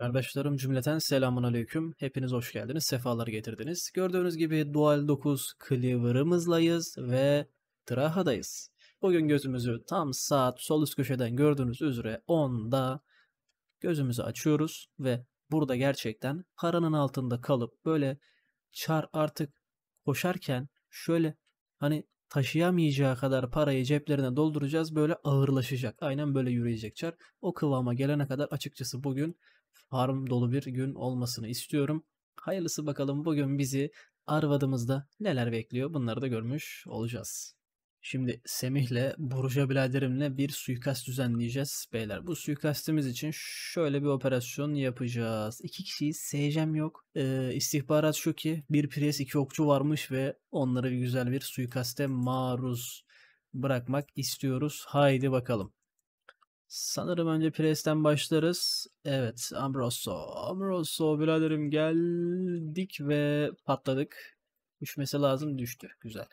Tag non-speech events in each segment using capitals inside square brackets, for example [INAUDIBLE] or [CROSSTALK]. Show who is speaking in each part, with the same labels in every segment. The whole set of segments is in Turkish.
Speaker 1: Kardeşlerim cümleten selamun aleyküm. Hepiniz hoş geldiniz, sefalar getirdiniz. Gördüğünüz gibi Dual 9 Cleaver'ımızdayız ve Traha'dayız. Bugün gözümüzü tam saat sol üst köşeden gördüğünüz üzere 10'da gözümüzü açıyoruz ve burada gerçekten paranın altında kalıp böyle çar artık koşarken şöyle hani taşıyamayacağı kadar parayı ceplerine dolduracağız böyle ağırlaşacak. Aynen böyle yürüyecek çar. O kıvama gelene kadar açıkçası bugün farm dolu bir gün olmasını istiyorum. Hayırlısı bakalım bugün bizi Arvad'ımızda neler bekliyor bunları da görmüş olacağız. Şimdi Semih'le Burcu biraderimle bir suikast düzenleyeceğiz beyler. Bu suikastimiz için şöyle bir operasyon yapacağız. İki kişiyi seyeceğim yok. Ee, istihbarat şu ki bir pres iki okçu varmış ve onları güzel bir suikaste maruz bırakmak istiyoruz. Haydi bakalım. Sanırım önce Pres'ten başlarız. Evet Ambrosio. Ambrosio biraderim geldik ve patladık. Düşmesi lazım düştü. Güzel.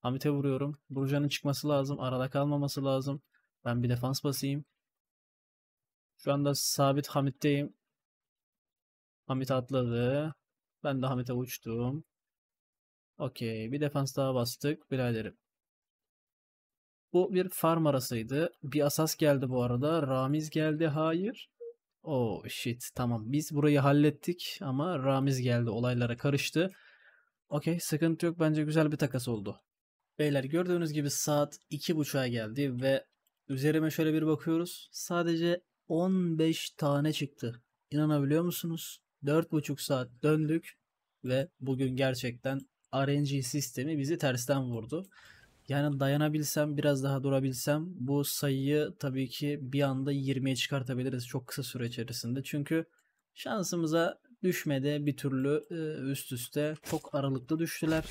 Speaker 1: Hamit'e vuruyorum. Burcan'ın çıkması lazım. Arada kalmaması lazım. Ben bir defans basayım. Şu anda sabit Hamit'teyim. Hamit atladı. Ben de Hamit'e uçtum. Okey. Bir defans daha bastık biraderim. Bu bir farm arasıydı. Bir asas geldi bu arada. Ramiz geldi. Hayır. Oh shit. Tamam. Biz burayı hallettik ama Ramiz geldi. Olaylara karıştı. Okey. Sıkıntı yok. Bence güzel bir takas oldu. Beyler gördüğünüz gibi saat 2.30'a geldi ve üzerime şöyle bir bakıyoruz. Sadece 15 tane çıktı. İnanabiliyor musunuz? 4.5 saat döndük ve bugün gerçekten RNG sistemi bizi tersten vurdu. Yani dayanabilsem biraz daha durabilsem bu sayıyı tabii ki bir anda 20'ye çıkartabiliriz çok kısa süre içerisinde. Çünkü şansımıza düşmedi bir türlü e, üst üste çok aralıklı düştüler.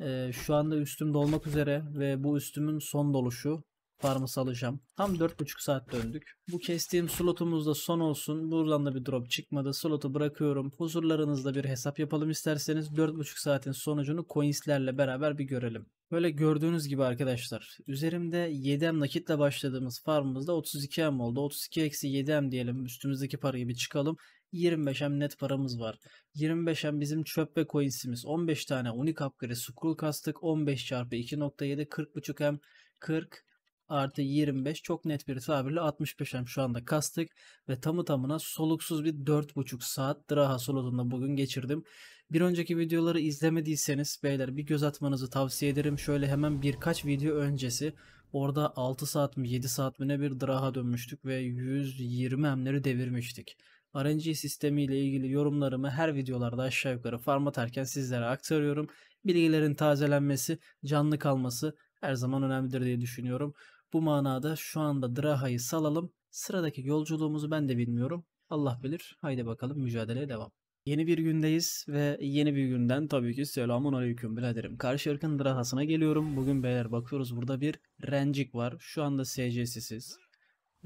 Speaker 1: E, şu anda üstüm dolmak üzere ve bu üstümün son doluşu farmı salacağım. Tam 4,5 saat döndük. Bu kestiğim slotumuz da son olsun. Buradan da bir drop çıkmadı. Slotu bırakıyorum. Huzurlarınızda bir hesap yapalım isterseniz. 4,5 saatin sonucunu coinslerle beraber bir görelim. Böyle gördüğünüz gibi arkadaşlar üzerimde 7M nakitle başladığımız farmımızda 32M oldu. 32-7M diyelim üstümüzdeki parayı bir çıkalım. 25M net paramız var. 25M bizim çöp ve coinsimiz. 15 tane unik upgrade scroll kastık. 15 çarpı 2.7 40.5M 40 artı 25 çok net bir tabirle 65 hem şu anda kastık ve tamı tamına soluksuz bir 4,5 saat Draha Solothurn'da bugün geçirdim. Bir önceki videoları izlemediyseniz beyler bir göz atmanızı tavsiye ederim. Şöyle hemen birkaç video öncesi orada 6 saat mi 7 saat mi ne bir Draha dönmüştük ve 120 hemleri devirmiştik. RNG sistemi ile ilgili yorumlarımı her videolarda aşağı yukarı farm atarken sizlere aktarıyorum. Bilgilerin tazelenmesi, canlı kalması her zaman önemlidir diye düşünüyorum. Bu manada şu anda Draha'yı salalım. Sıradaki yolculuğumuzu ben de bilmiyorum. Allah bilir. Haydi bakalım mücadeleye devam. Yeni bir gündeyiz ve yeni bir günden tabii ki selamun aleyküm biraderim. Karşı ırkın drahasına geliyorum. Bugün beyler bakıyoruz burada bir rencik var. Şu anda SC'sisiz.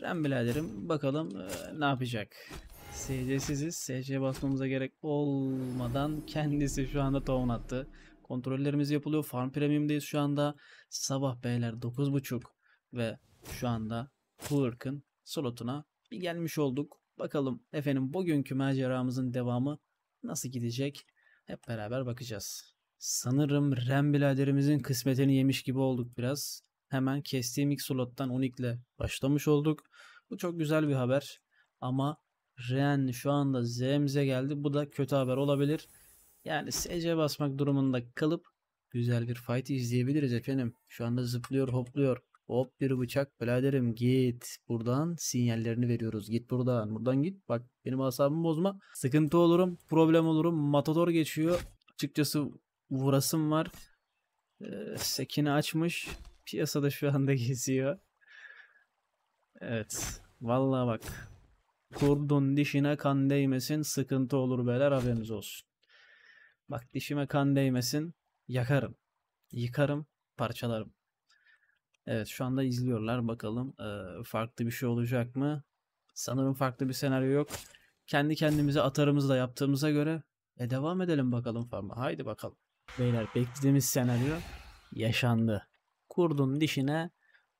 Speaker 1: Ren biraderim bakalım e, ne yapacak. SC'siziz. SC basmamıza gerek olmadan kendisi şu anda tohum attı. Kontrollerimiz yapılıyor. Farm premiumdayız. şu anda. Sabah beyler 9.30 ve şu anda Hulk'ın slotuna bir gelmiş olduk. Bakalım efendim bugünkü maceramızın devamı nasıl gidecek? Hep beraber bakacağız. Sanırım Rem biladerimizin kısmetini yemiş gibi olduk biraz. Hemen kestiğim ilk slottan 12 başlamış olduk. Bu çok güzel bir haber. Ama Ren şu anda Zemze geldi. Bu da kötü haber olabilir. Yani SC basmak durumunda kalıp güzel bir fight izleyebiliriz efendim. Şu anda zıplıyor hopluyor. Hop bir bıçak biraderim git buradan sinyallerini veriyoruz. Git buradan buradan git. Bak benim asabımı bozma. Sıkıntı olurum problem olurum. Matador geçiyor. Açıkçası vurasım var. Ee, sekini açmış. Piyasada şu anda [LAUGHS] geziyor. Evet. valla bak. Kurdun dişine kan değmesin. Sıkıntı olur beyler haberiniz olsun. Bak dişime kan değmesin. Yakarım. Yıkarım. Parçalarım. Evet şu anda izliyorlar. Bakalım e, farklı bir şey olacak mı? Sanırım farklı bir senaryo yok. Kendi kendimize atarımızı da yaptığımıza göre e, devam edelim bakalım farma. Haydi bakalım. Beyler beklediğimiz senaryo yaşandı. Kurdun dişine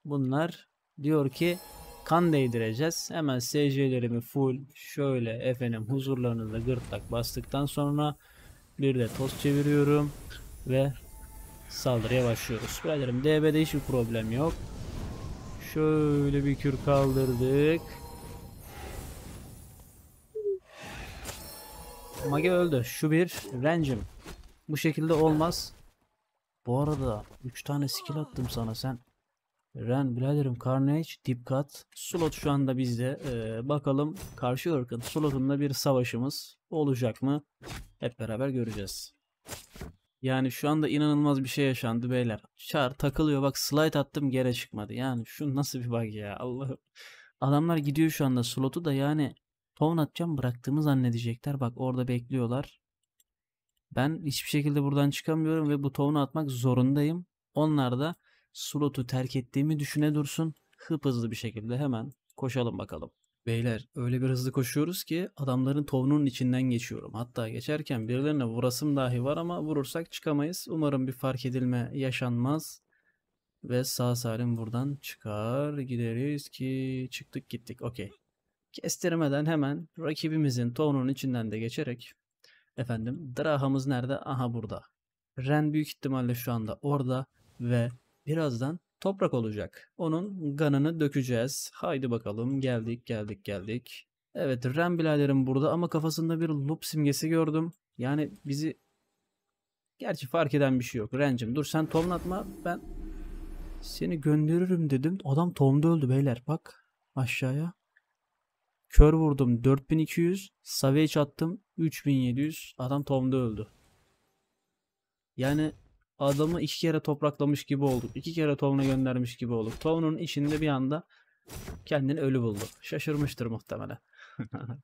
Speaker 1: bunlar diyor ki kan değdireceğiz. Hemen SC'lerimi full şöyle efendim huzurlarınızda gırtlak bastıktan sonra bir de toz çeviriyorum ve Saldırıya başlıyoruz. Biraderim DB'de hiçbir problem yok. Şöyle bir kür kaldırdık. Mage öldü. Şu bir rencim. Bu şekilde olmaz. Bu arada 3 tane skill attım sana sen. Ren, biraderim Carnage, Deep Cut. Slot şu anda bizde. Ee, bakalım karşı ırkın slotunda bir savaşımız olacak mı? Hep beraber göreceğiz. Yani şu anda inanılmaz bir şey yaşandı beyler. Çar takılıyor bak slide attım geri çıkmadı. Yani şu nasıl bir bug ya Allah'ım. Adamlar gidiyor şu anda slotu da yani ton atacağım bıraktığımı zannedecekler. Bak orada bekliyorlar. Ben hiçbir şekilde buradan çıkamıyorum ve bu tonu atmak zorundayım. Onlar da slotu terk ettiğimi düşüne dursun. Hıp hızlı bir şekilde hemen koşalım bakalım. Beyler öyle bir hızlı koşuyoruz ki adamların tovunun içinden geçiyorum. Hatta geçerken birilerine vurasım dahi var ama vurursak çıkamayız. Umarım bir fark edilme yaşanmaz. Ve sağ salim buradan çıkar gideriz ki çıktık gittik okey. Kestirmeden hemen rakibimizin tovunun içinden de geçerek efendim drahamız nerede? Aha burada. Ren büyük ihtimalle şu anda orada ve birazdan toprak olacak. Onun ganını dökeceğiz. Haydi bakalım geldik geldik geldik. Evet Ren biraderim burada ama kafasında bir loop simgesi gördüm. Yani bizi gerçi fark eden bir şey yok. Ren'cim dur sen tomlatma ben seni gönderirim dedim. Adam tomda öldü beyler bak aşağıya. Kör vurdum 4200. Savage attım 3700. Adam tomda öldü. Yani adamı iki kere topraklamış gibi olduk. iki kere Tovn'a göndermiş gibi olduk. Tovn'un içinde bir anda kendini ölü buldu. Şaşırmıştır muhtemelen. [LAUGHS]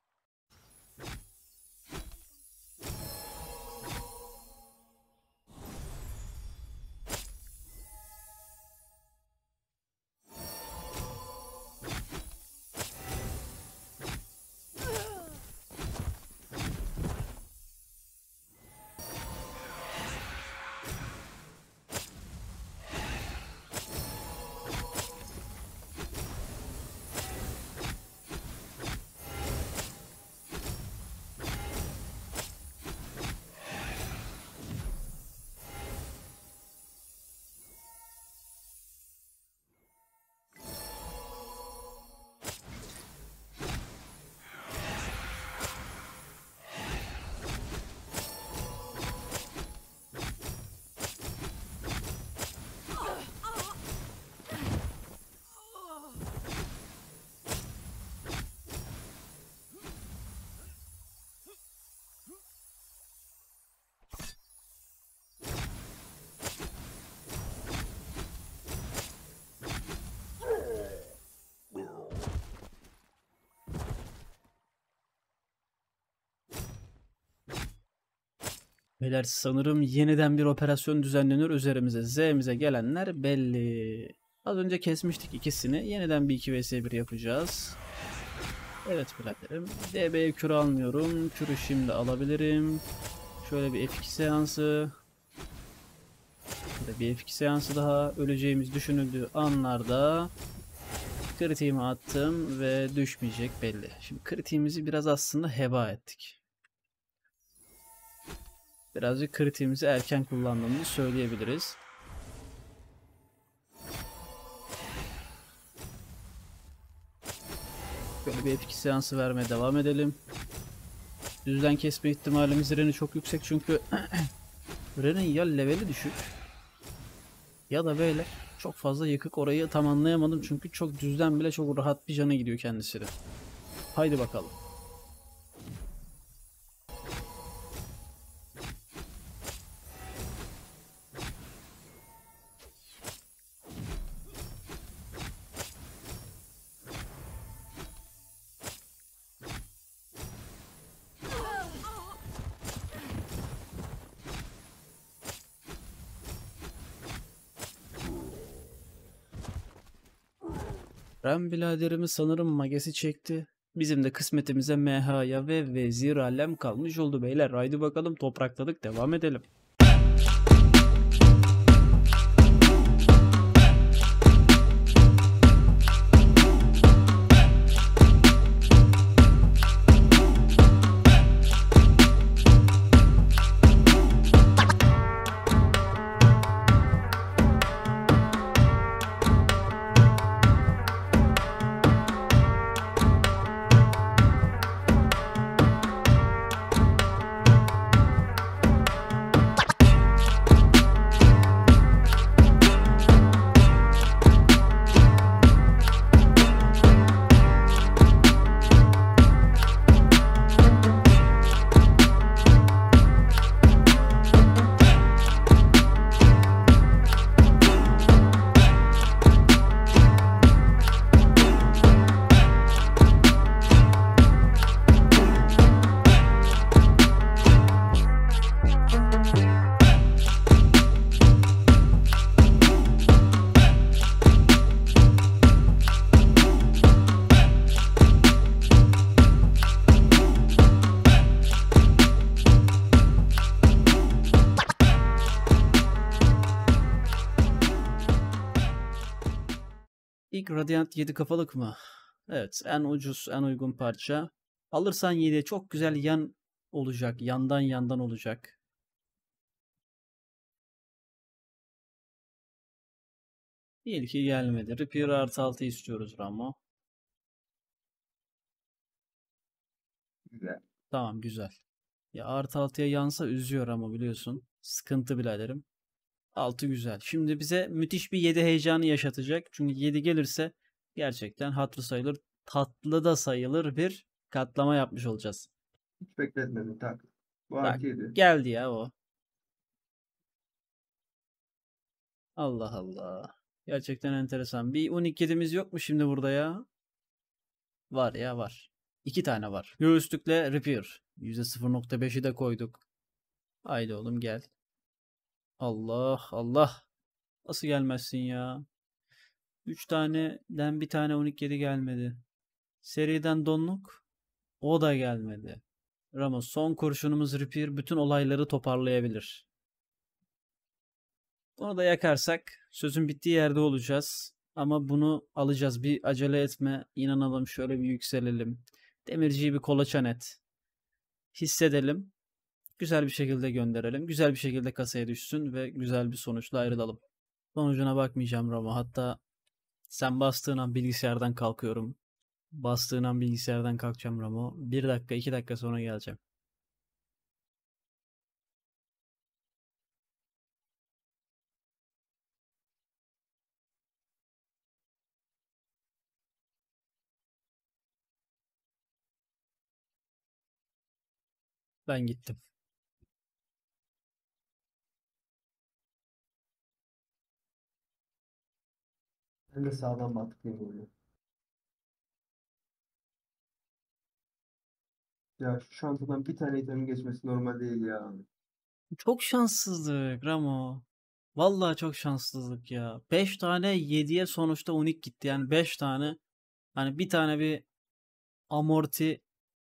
Speaker 1: Beyler sanırım yeniden bir operasyon düzenlenir üzerimize. Z'mize gelenler belli. Az önce kesmiştik ikisini. Yeniden bir 2 vs 1 yapacağız. Evet biraderim. DB'ye kür almıyorum. Kürü şimdi alabilirim. Şöyle bir F2 seansı. Şöyle bir F2 seansı daha. Öleceğimiz düşünüldüğü anlarda kritiğimi attım ve düşmeyecek belli. Şimdi kritiğimizi biraz aslında heba ettik. Birazcık kritiğimizi erken kullandığımızı söyleyebiliriz. Böyle bir etki seansı vermeye devam edelim. Düzden kesme ihtimalimiz Ren'i çok yüksek çünkü [CLEARS THROAT] Ren'in ya leveli düşük ya da böyle çok fazla yıkık orayı tam anlayamadım çünkü çok düzden bile çok rahat bir cana gidiyor kendisine. Haydi bakalım. Ram biladerimiz sanırım magesi çekti. Bizim de kısmetimize MH'ya ve vezir alem kalmış oldu beyler. Haydi bakalım toprakladık devam edelim. Gradient 7 kafalık mı? Evet en ucuz en uygun parça. Alırsan 7 çok güzel yan olacak. Yandan yandan olacak. Değil ki gelmedi. Repair artı 6 istiyoruz Ramo. Güzel. Tamam güzel. Ya artı 6'ya yansa üzüyor ama biliyorsun. Sıkıntı biraderim. 6 güzel. Şimdi bize müthiş bir 7 heyecanı yaşatacak. Çünkü 7 gelirse gerçekten hatırı sayılır, tatlı da sayılır bir katlama yapmış olacağız. Hiç bekletmedim tak. Bu Bak, geldi ya o. Allah Allah. Gerçekten enteresan. Bir unik kedimiz yok mu şimdi burada ya? Var ya var. İki tane var. Göğüslükle Repair. %0.5'i de koyduk. Haydi oğlum gel. Allah Allah. Nasıl gelmezsin ya? 3 taneden bir tane unik yeri gelmedi. Seriden donluk o da gelmedi. Ramos son kurşunumuz ripir, bütün olayları toparlayabilir. Onu da yakarsak sözün bittiği yerde olacağız. Ama bunu alacağız. Bir acele etme. İnanalım şöyle bir yükselelim. Demirciyi bir kolaçan et. Hissedelim. Güzel bir şekilde gönderelim. Güzel bir şekilde kasaya düşsün ve güzel bir sonuçla ayrılalım. Sonucuna bakmayacağım Roma. Hatta sen bastığın an bilgisayardan kalkıyorum. Bastığın an bilgisayardan kalkacağım Ramo. Bir dakika iki dakika sonra geleceğim. Ben gittim. Ben de sağdan battık diye böyle. Ya şu şantadan bir tane itemin geçmesi normal değil ya. Çok şanssızlık Ramo. Vallahi çok şanssızlık ya. 5 tane 7'ye sonuçta unik gitti. Yani 5 tane hani bir tane bir amorti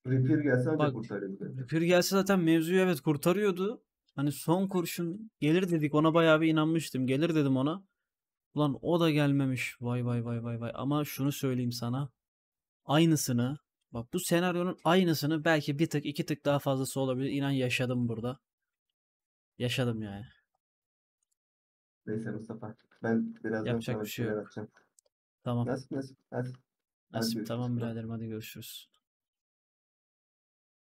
Speaker 1: Repair gelse ancak Bak, kurtarabilir. Repair gelse zaten mevzuyu evet kurtarıyordu. Hani son kurşun gelir dedik ona bayağı bir inanmıştım. Gelir dedim ona. Ulan o da gelmemiş. Vay vay vay vay vay. Ama şunu söyleyeyim sana. Aynısını bak bu senaryonun aynısını belki bir tık iki tık daha fazlası olabilir. İnan yaşadım burada. Yaşadım yani. Neyse Mustafa. Ben birazdan Yapacak bir şey yok. Tamam. Nasip nasip. Nasip, Nasip, Hadi tamam biraderim hadi görüşürüz.